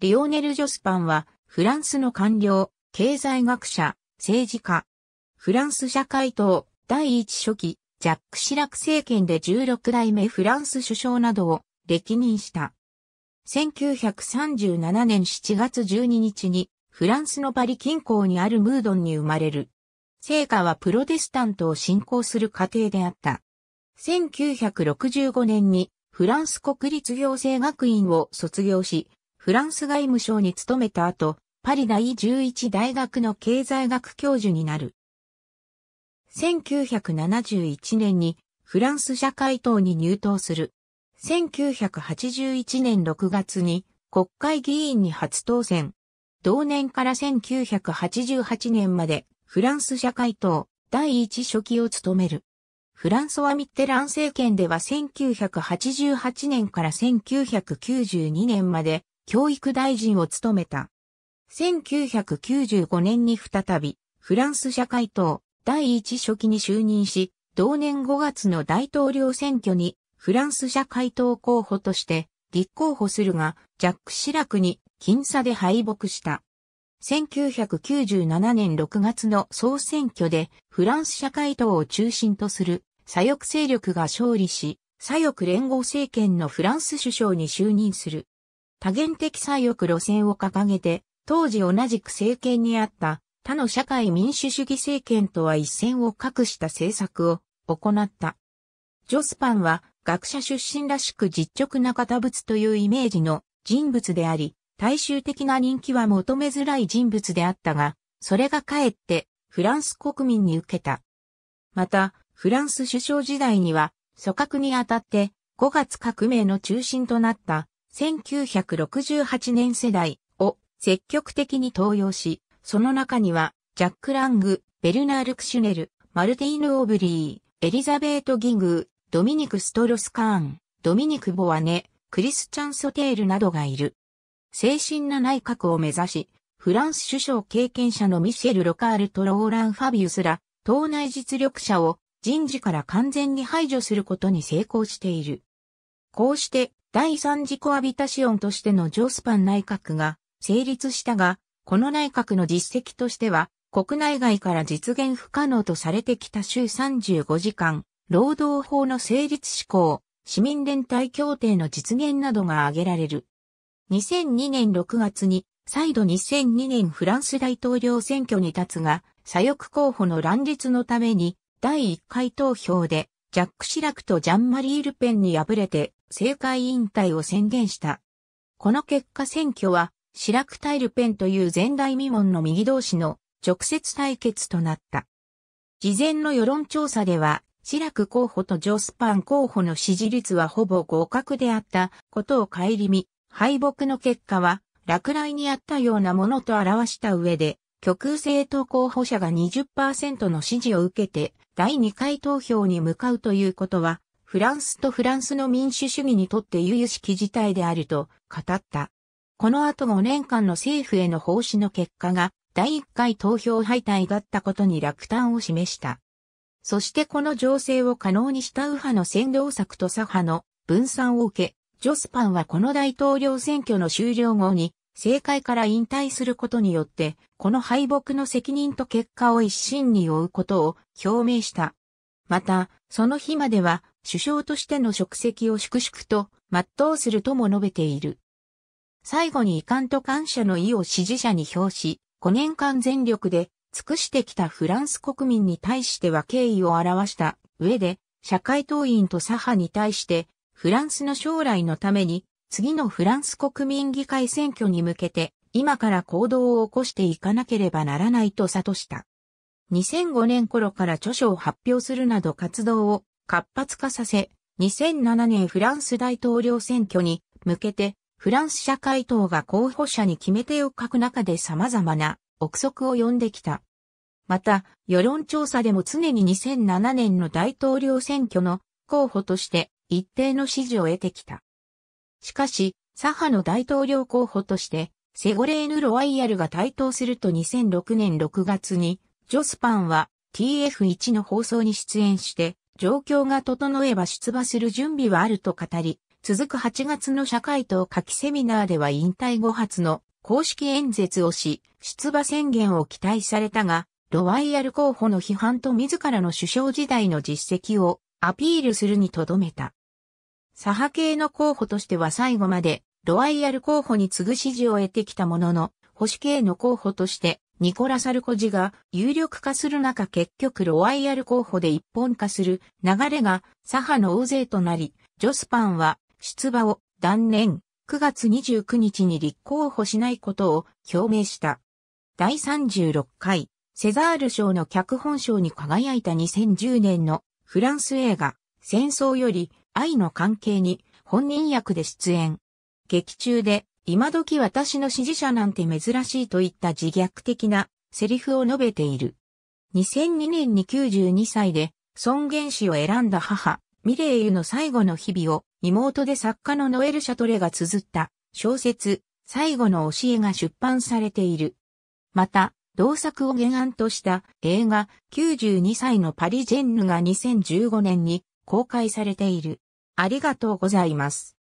リオネル・ジョスパンは、フランスの官僚、経済学者、政治家。フランス社会党、第一初期、ジャック・シラク政権で16代目フランス首相などを歴任した。1937年7月12日に、フランスのパリ近郊にあるムードンに生まれる。聖火はプロテスタントを信仰する過程であった。1965年にフランス国立行政学院を卒業し、フランス外務省に勤めた後、パリ第11大学の経済学教授になる。1971年にフランス社会党に入党する。1981年6月に国会議員に初当選。同年から1988年までフランス社会党第一書記を務める。フランソワ・ミッテラン政権では1988年から1992年まで教育大臣を務めた。1995年に再び、フランス社会党第一書記に就任し、同年5月の大統領選挙にフランス社会党候補として立候補するが、ジャック・シラクに僅差で敗北した。1997年6月の総選挙でフランス社会党を中心とする左翼勢力が勝利し、左翼連合政権のフランス首相に就任する。多元的左翼路線を掲げて、当時同じく政権にあった他の社会民主主義政権とは一線を画した政策を行った。ジョスパンは学者出身らしく実直な堅物というイメージの人物であり、大衆的な人気は求めづらい人物であったが、それがかえってフランス国民に受けた。また、フランス首相時代には、組閣にあたって5月革命の中心となった1968年世代を積極的に登用し、その中には、ジャック・ラング、ベルナール・クシュネル、マルティーヌ・オブリー、エリザベート・ギングドミニク・ストロス・カーン、ドミニク・ボワネ、クリスチャン・ソテールなどがいる。精神な内閣を目指し、フランス首相経験者のミシェル・ロカールとローラン・ファビウスら、党内実力者を人事から完全に排除することに成功している。こうして、第三次コアビタシオンとしてのジョスパン内閣が成立したが、この内閣の実績としては、国内外から実現不可能とされてきた週35時間、労働法の成立施行、市民連帯協定の実現などが挙げられる。2002年6月に、再度2002年フランス大統領選挙に立つが、左翼候補の乱立のために、第1回投票で、ジャック・シラクとジャンマリー・ルペンに敗れて、政界引退を宣言した。この結果選挙は、シラクタイルペンという前代未聞の右同士の直接対決となった。事前の世論調査では、シラク候補とジョスパン候補の支持率はほぼ合格であったことを顧み、敗北の結果は、落雷にあったようなものと表した上で、極右政党候補者が20%の支持を受けて、第2回投票に向かうということは、フランスとフランスの民主主義にとって由々しき事態であると語った。この後5年間の政府への奉仕の結果が第1回投票敗退だったことに落胆を示した。そしてこの情勢を可能にした右派の先導策と左派の分散を受け、ジョスパンはこの大統領選挙の終了後に政界から引退することによって、この敗北の責任と結果を一身に負うことを表明した。また、その日までは首相としての職責を粛々と全うするとも述べている。最後に遺憾と感謝の意を支持者に表し、5年間全力で尽くしてきたフランス国民に対しては敬意を表した上で、社会党員と左派に対して、フランスの将来のために、次のフランス国民議会選挙に向けて、今から行動を起こしていかなければならないと諭した。2005年頃から著書を発表するなど活動を活発化させ、2007年フランス大統領選挙に向けて、フランス社会党が候補者に決め手を書く中で様々な憶測を呼んできた。また、世論調査でも常に2007年の大統領選挙の候補として一定の支持を得てきた。しかし、左派の大統領候補として、セゴレーヌ・ロワイヤルが台頭すると2006年6月にジョスパンは TF1 の放送に出演して、状況が整えば出馬する準備はあると語り、続く8月の社会党夏季セミナーでは引退後初の公式演説をし、出馬宣言を期待されたが、ロワイヤル候補の批判と自らの首相時代の実績をアピールするにとどめた。左派系の候補としては最後までロワイヤル候補に次ぐ支持を得てきたものの、保守系の候補としてニコラ・サルコジが有力化する中結局ロワイヤル候補で一本化する流れが左派の大勢となり、ジョスパンは出馬を断念、9月29日に立候補しないことを表明した。第36回、セザール賞の脚本賞に輝いた2010年のフランス映画、戦争より愛の関係に本人役で出演。劇中で今時私の支持者なんて珍しいといった自虐的なセリフを述べている。2002年に92歳で尊厳死を選んだ母、ミレイユの最後の日々を妹で作家のノエル・シャトレが綴った小説、最後の教えが出版されている。また、同作を原案とした映画92歳のパリジェンヌが2015年に公開されている。ありがとうございます。